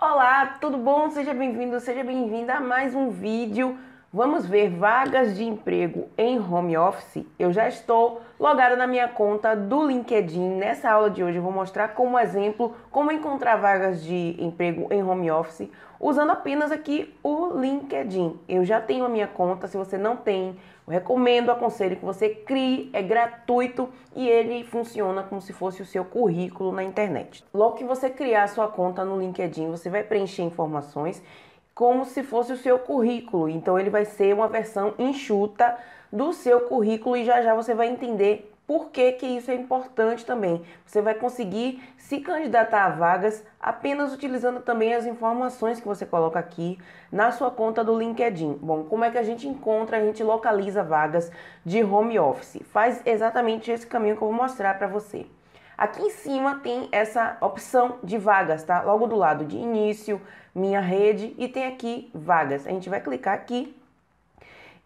Olá, tudo bom? Seja bem-vindo, seja bem-vinda a mais um vídeo Vamos ver vagas de emprego em home office? Eu já estou logada na minha conta do LinkedIn. Nessa aula de hoje eu vou mostrar como exemplo como encontrar vagas de emprego em home office usando apenas aqui o LinkedIn. Eu já tenho a minha conta, se você não tem, eu recomendo, aconselho que você crie, é gratuito e ele funciona como se fosse o seu currículo na internet. Logo que você criar a sua conta no LinkedIn, você vai preencher informações como se fosse o seu currículo. Então ele vai ser uma versão enxuta do seu currículo e já já você vai entender por que, que isso é importante também. Você vai conseguir se candidatar a vagas apenas utilizando também as informações que você coloca aqui na sua conta do LinkedIn. Bom, como é que a gente encontra, a gente localiza vagas de home office? Faz exatamente esse caminho que eu vou mostrar para você. Aqui em cima tem essa opção de vagas, tá? Logo do lado de início, minha rede e tem aqui vagas. A gente vai clicar aqui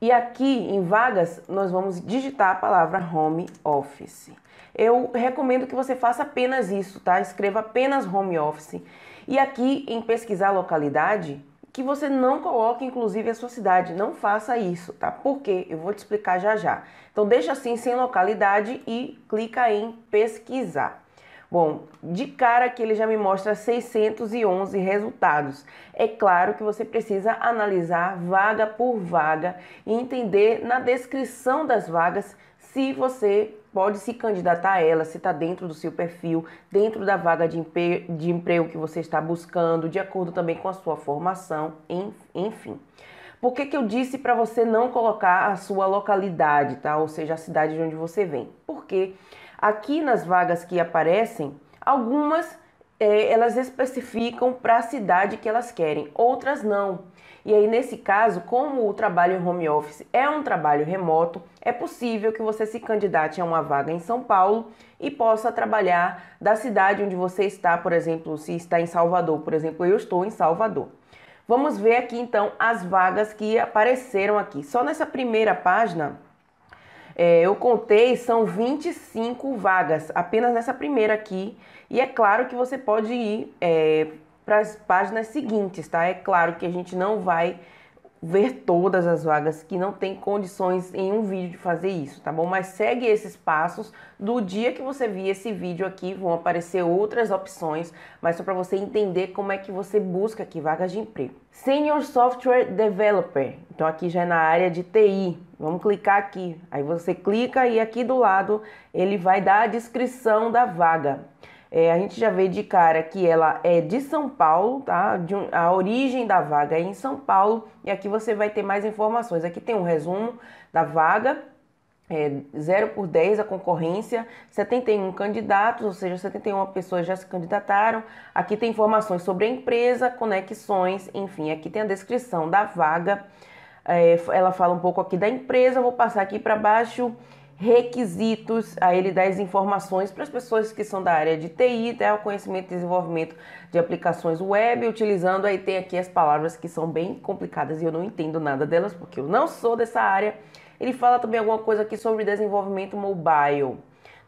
e aqui em vagas nós vamos digitar a palavra home office. Eu recomendo que você faça apenas isso, tá? Escreva apenas home office. E aqui em pesquisar localidade, que você não coloque, inclusive, a sua cidade. Não faça isso, tá? Por quê? Eu vou te explicar já já. Então, deixa assim, sem localidade e clica em pesquisar. Bom, de cara que ele já me mostra 611 resultados. É claro que você precisa analisar vaga por vaga e entender na descrição das vagas se você pode se candidatar a ela, se está dentro do seu perfil, dentro da vaga de, empre de emprego que você está buscando, de acordo também com a sua formação, enfim. Por que, que eu disse para você não colocar a sua localidade, tá? Ou seja, a cidade de onde você vem? Porque aqui nas vagas que aparecem, algumas é, elas especificam para a cidade que elas querem, outras não. E aí, nesse caso, como o trabalho em home office é um trabalho remoto, é possível que você se candidate a uma vaga em São Paulo e possa trabalhar da cidade onde você está, por exemplo, se está em Salvador, por exemplo, eu estou em Salvador. Vamos ver aqui então as vagas que apareceram aqui. Só nessa primeira página é, eu contei, são 25 vagas, apenas nessa primeira aqui. E é claro que você pode ir é, para as páginas seguintes, tá? É claro que a gente não vai ver todas as vagas que não tem condições em um vídeo de fazer isso, tá bom? Mas segue esses passos. Do dia que você vir esse vídeo aqui, vão aparecer outras opções, mas só para você entender como é que você busca aqui vagas de emprego. Senior Software Developer. Então aqui já é na área de TI. Vamos clicar aqui. Aí você clica e aqui do lado ele vai dar a descrição da vaga. É, a gente já vê de cara que ela é de São Paulo, tá? Um, a origem da vaga é em São Paulo e aqui você vai ter mais informações. Aqui tem um resumo da vaga. É, 0 por 10 a concorrência, 71 candidatos, ou seja, 71 pessoas já se candidataram. Aqui tem informações sobre a empresa, conexões, enfim, aqui tem a descrição da vaga. É, ela fala um pouco aqui da empresa, vou passar aqui para baixo requisitos, aí ele dá as informações para as pessoas que são da área de TI, tá? Né, o conhecimento e desenvolvimento de aplicações web, utilizando, aí tem aqui as palavras que são bem complicadas e eu não entendo nada delas, porque eu não sou dessa área. Ele fala também alguma coisa aqui sobre desenvolvimento mobile,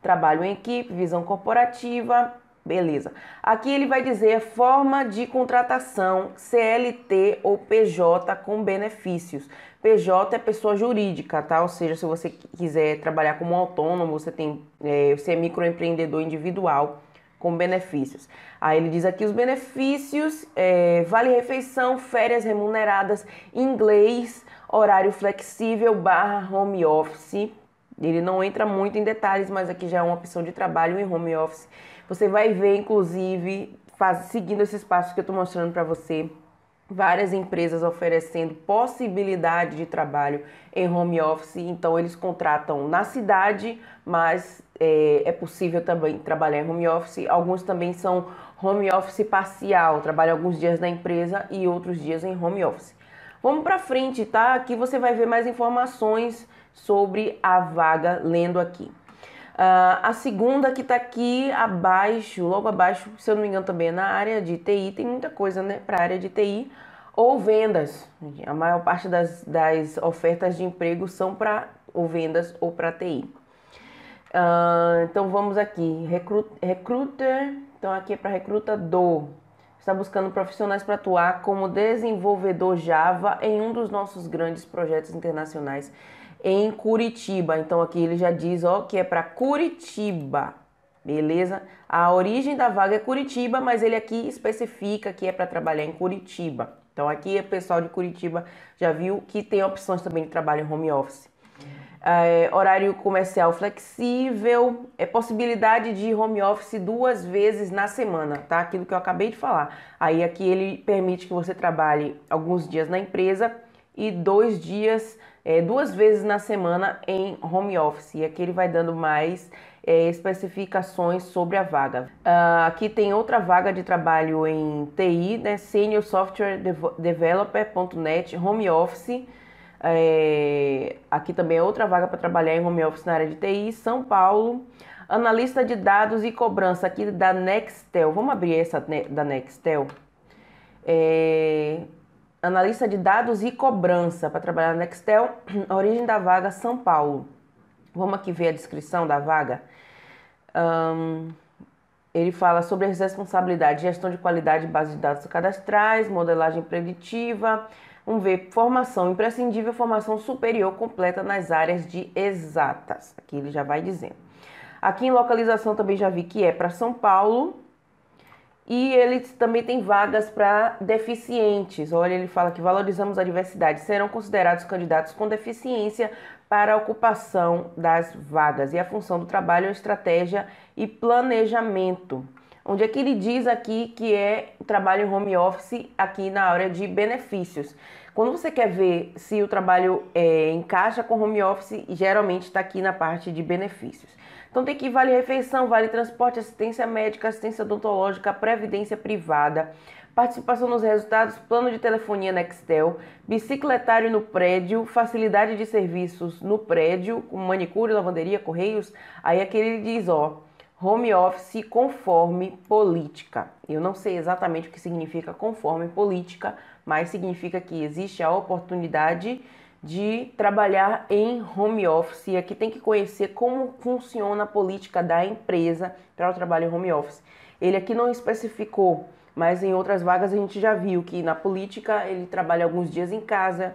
trabalho em equipe, visão corporativa, Beleza. Aqui ele vai dizer forma de contratação CLT ou PJ com benefícios. PJ é pessoa jurídica, tá? Ou seja, se você quiser trabalhar como autônomo, você tem, é, você é microempreendedor individual com benefícios. Aí ele diz aqui os benefícios: é, vale refeição, férias remuneradas, inglês, horário flexível barra home office. Ele não entra muito em detalhes, mas aqui já é uma opção de trabalho em home office você vai ver, inclusive, faz, seguindo esses passos que eu estou mostrando para você, várias empresas oferecendo possibilidade de trabalho em home office. Então, eles contratam na cidade, mas é, é possível também trabalhar em home office. Alguns também são home office parcial, trabalham alguns dias na empresa e outros dias em home office. Vamos para frente, tá? Aqui você vai ver mais informações sobre a vaga lendo aqui. Uh, a segunda que está aqui abaixo, logo abaixo, se eu não me engano também é na área de TI, tem muita coisa né, para a área de TI, ou vendas. A maior parte das, das ofertas de emprego são para ou vendas ou para TI. Uh, ah, então vamos aqui, recrut, recruiter, então aqui é para recrutador. Está buscando profissionais para atuar como desenvolvedor Java em um dos nossos grandes projetos internacionais em Curitiba. Então aqui ele já diz, ó, que é para Curitiba. Beleza? A origem da vaga é Curitiba, mas ele aqui especifica que é para trabalhar em Curitiba. Então aqui o pessoal de Curitiba já viu que tem opções também de trabalho em home office. É, horário comercial flexível, é possibilidade de home office duas vezes na semana, tá? Aquilo que eu acabei de falar. Aí aqui ele permite que você trabalhe alguns dias na empresa e dois dias é, duas vezes na semana em home office. E aqui ele vai dando mais é, especificações sobre a vaga. Uh, aqui tem outra vaga de trabalho em TI, né? Senior Software Developer.net, home office. É, aqui também é outra vaga para trabalhar em home office na área de TI, São Paulo. Analista de dados e cobrança aqui da Nextel. Vamos abrir essa né, da Nextel. É, analista de dados e cobrança para trabalhar na Nextel, origem da vaga São Paulo. Vamos aqui ver a descrição da vaga. Um, ele fala sobre as responsabilidades: gestão de qualidade, base de dados cadastrais, modelagem preditiva. Vamos ver, formação imprescindível, formação superior completa nas áreas de exatas. Aqui ele já vai dizendo. Aqui em localização também já vi que é para São Paulo, e ele também tem vagas para deficientes. Olha, ele fala que valorizamos a diversidade. Serão considerados candidatos com deficiência para a ocupação das vagas. E a função do trabalho é estratégia e planejamento onde é que ele diz aqui que é o trabalho home office aqui na área de benefícios. Quando você quer ver se o trabalho é, encaixa com home office, geralmente está aqui na parte de benefícios. Então tem que vale refeição, vale transporte, assistência médica, assistência odontológica, previdência privada, participação nos resultados, plano de telefonia Nextel, bicicletário no prédio, facilidade de serviços no prédio, com manicure, lavanderia, correios. Aí aquele diz, ó, home office conforme política. Eu não sei exatamente o que significa conforme política, mas significa que existe a oportunidade de trabalhar em home office. E aqui tem que conhecer como funciona a política da empresa para o trabalho em home office. Ele aqui não especificou, mas em outras vagas a gente já viu que na política ele trabalha alguns dias em casa,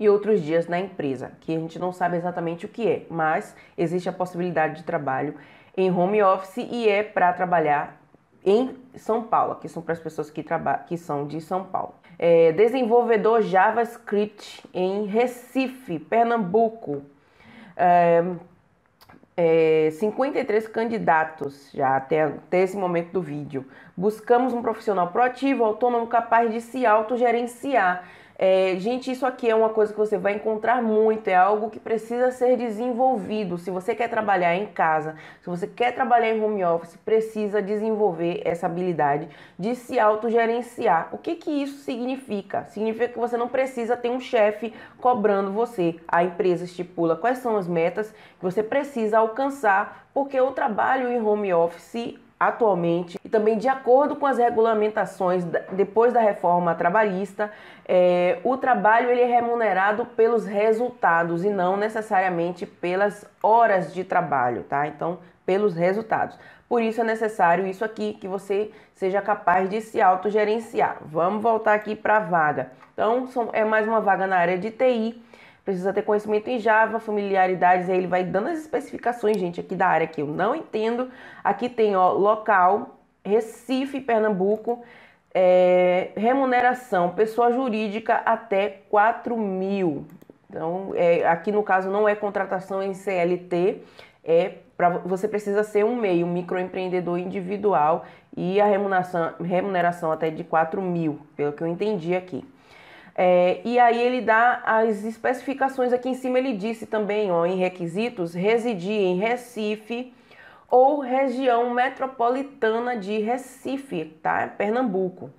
e outros dias na empresa, que a gente não sabe exatamente o que é, mas existe a possibilidade de trabalho em home office e é para trabalhar em São Paulo, que são para as pessoas que, que são de São Paulo. É, desenvolvedor JavaScript em Recife, Pernambuco. É, é, 53 candidatos já até, até esse momento do vídeo. Buscamos um profissional proativo, autônomo, capaz de se autogerenciar é, gente, isso aqui é uma coisa que você vai encontrar muito, é algo que precisa ser desenvolvido. Se você quer trabalhar em casa, se você quer trabalhar em home office, precisa desenvolver essa habilidade de se autogerenciar. O que, que isso significa? Significa que você não precisa ter um chefe cobrando você. A empresa estipula quais são as metas que você precisa alcançar, porque o trabalho em home office atualmente e também de acordo com as regulamentações depois da reforma trabalhista, é, o trabalho ele é remunerado pelos resultados e não necessariamente pelas horas de trabalho, tá? Então, pelos resultados. Por isso é necessário isso aqui que você seja capaz de se autogerenciar. Vamos voltar aqui para a vaga. Então, são, é mais uma vaga na área de TI precisa ter conhecimento em Java, familiaridades, aí ele vai dando as especificações, gente, aqui da área que eu não entendo. Aqui tem, ó, local, Recife, Pernambuco, é, remuneração, pessoa jurídica até 4 mil. Então, é, aqui no caso não é contratação em CLT, é pra, você precisa ser um meio, um microempreendedor individual e a remuneração, remuneração até de 4 mil, pelo que eu entendi aqui. É, e aí ele dá as especificações aqui em cima, ele disse também, ó, em requisitos, residir em Recife ou região metropolitana de Recife, tá? É Pernambuco.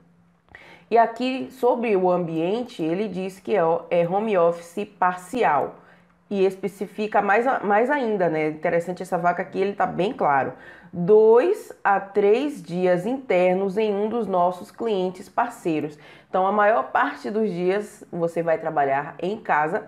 E aqui sobre o ambiente, ele diz que é, é home office parcial e especifica mais, mais ainda, né? Interessante essa vaca aqui, ele tá bem claro. Dois a três dias internos em um dos nossos clientes parceiros. Então, a maior parte dos dias você vai trabalhar em casa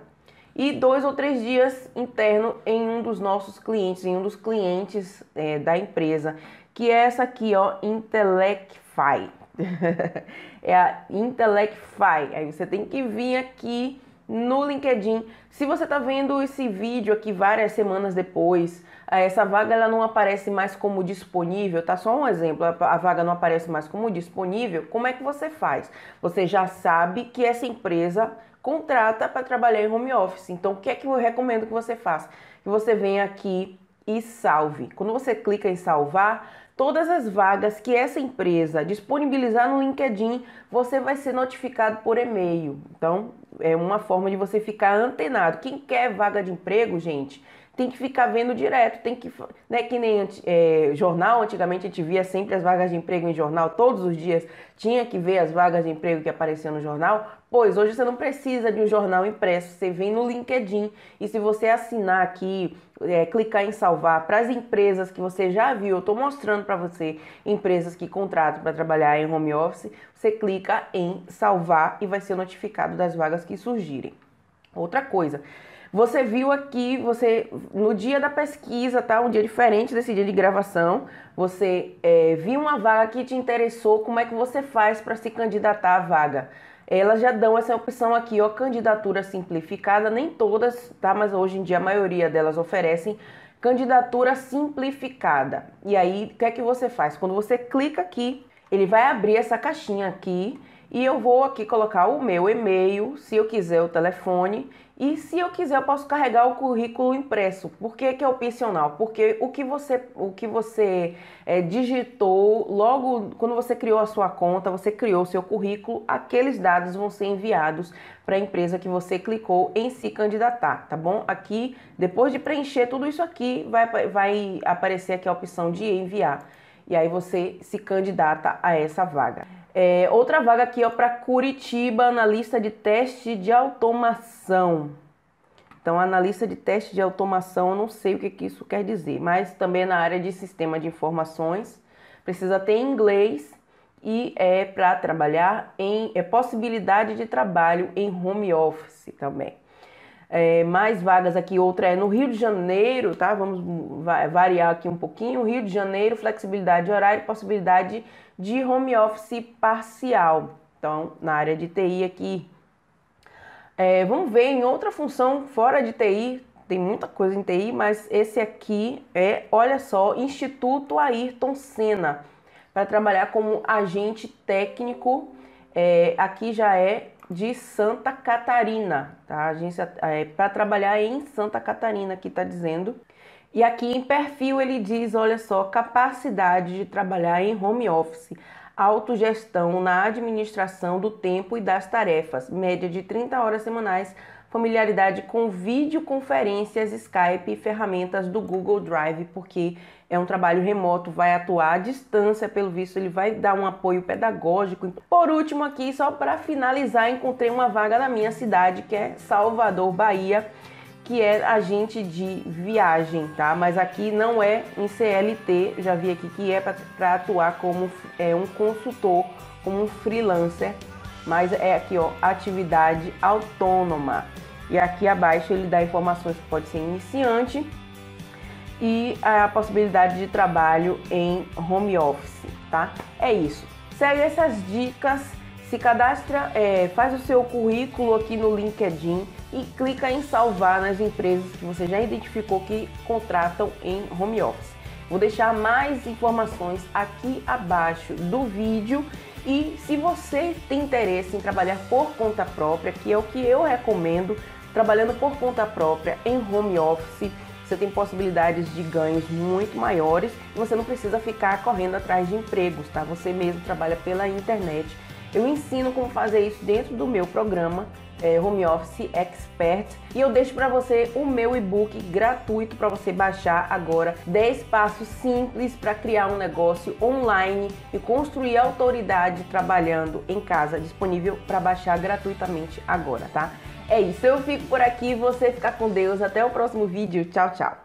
e dois ou três dias interno em um dos nossos clientes, em um dos clientes é, da empresa, que é essa aqui, ó, Intelectify. é a Intelectify. Aí você tem que vir aqui no LinkedIn. Se você está vendo esse vídeo aqui várias semanas depois, eh, essa vaga ela não aparece mais como disponível, tá? Só um exemplo, a vaga não aparece mais como disponível. Como é que você faz? Você já sabe que essa empresa contrata para trabalhar em home office. Então, o que é que eu recomendo que você faça? Que você venha aqui e salve. Quando você clica em salvar, todas as vagas que essa empresa disponibilizar no LinkedIn, você vai ser notificado por e-mail. Então, é uma forma de você ficar antenado. Quem quer vaga de emprego, gente, tem que ficar vendo direto, tem que, né, que nem é, jornal, antigamente a gente via sempre as vagas de emprego em jornal, todos os dias tinha que ver as vagas de emprego que apareciam no jornal, pois hoje você não precisa de um jornal impresso, você vem no LinkedIn e se você assinar aqui, é, clicar em salvar para as empresas que você já viu, eu estou mostrando para você empresas que contratam para trabalhar em home office, você clica em salvar e vai ser notificado das vagas que surgirem. Outra coisa, você viu aqui, você no dia da pesquisa, tá? Um dia diferente desse dia de gravação, você é, viu uma vaga que te interessou. Como é que você faz para se candidatar à vaga? Elas já dão essa opção aqui, ó, candidatura simplificada. Nem todas, tá? Mas hoje em dia a maioria delas oferecem candidatura simplificada. E aí, o que é que você faz? Quando você clica aqui, ele vai abrir essa caixinha aqui e eu vou aqui colocar o meu e-mail, se eu quiser o telefone e se eu quiser, eu posso carregar o currículo impresso. Por que, que é opcional? Porque o que você, o que você é, digitou logo quando você criou a sua conta, você criou o seu currículo, aqueles dados vão ser enviados para a empresa que você clicou em se candidatar, tá bom? Aqui, depois de preencher tudo isso aqui, vai, vai aparecer aqui a opção de enviar. E aí você se candidata a essa vaga. É, outra vaga aqui ó para Curitiba, analista de teste de automação. Então, analista de teste de automação, não sei o que, que isso quer dizer, mas também é na área de sistema de informações, precisa ter inglês e é para trabalhar em é possibilidade de trabalho em home office também é, mais vagas aqui, outra é no Rio de Janeiro, tá? Vamos variar aqui um pouquinho. Rio de Janeiro, flexibilidade de horário, possibilidade de home office parcial. Então, na área de TI aqui. É, vamos ver em outra função fora de TI, tem muita coisa em TI, mas esse aqui é, olha só, Instituto Ayrton Senna, para trabalhar como agente técnico. É, aqui já é de Santa Catarina, tá? Agência é, para trabalhar em Santa Catarina que está dizendo. E aqui em perfil ele diz, olha só, capacidade de trabalhar em home office, autogestão na administração do tempo e das tarefas, média de 30 horas semanais, familiaridade com videoconferências, Skype e ferramentas do Google Drive, porque é um trabalho remoto, vai atuar à distância, pelo visto, ele vai dar um apoio pedagógico. Por último, aqui, só para finalizar, encontrei uma vaga na minha cidade, que é Salvador, Bahia, que é agente de viagem, tá? Mas aqui não é em CLT, já vi aqui que é para atuar como é, um consultor, como um freelancer, mas é aqui, ó, atividade autônoma. E aqui abaixo ele dá informações que pode ser iniciante e a possibilidade de trabalho em home office, tá? É isso. Segue essas dicas, se cadastra, é, faz o seu currículo aqui no LinkedIn e clica em salvar nas empresas que você já identificou que contratam em home office. Vou deixar mais informações aqui abaixo do vídeo e se você tem interesse em trabalhar por conta própria, que é o que eu recomendo, trabalhando por conta própria em home office, você tem possibilidades de ganhos muito maiores e você não precisa ficar correndo atrás de empregos, tá? Você mesmo trabalha pela internet. Eu ensino como fazer isso dentro do meu programa é, Home Office Expert e eu deixo para você o meu e-book gratuito para você baixar agora 10 passos simples para criar um negócio online e construir autoridade trabalhando em casa, disponível para baixar gratuitamente agora, tá? É isso, eu fico por aqui, você fica com Deus. Até o próximo vídeo. Tchau, tchau.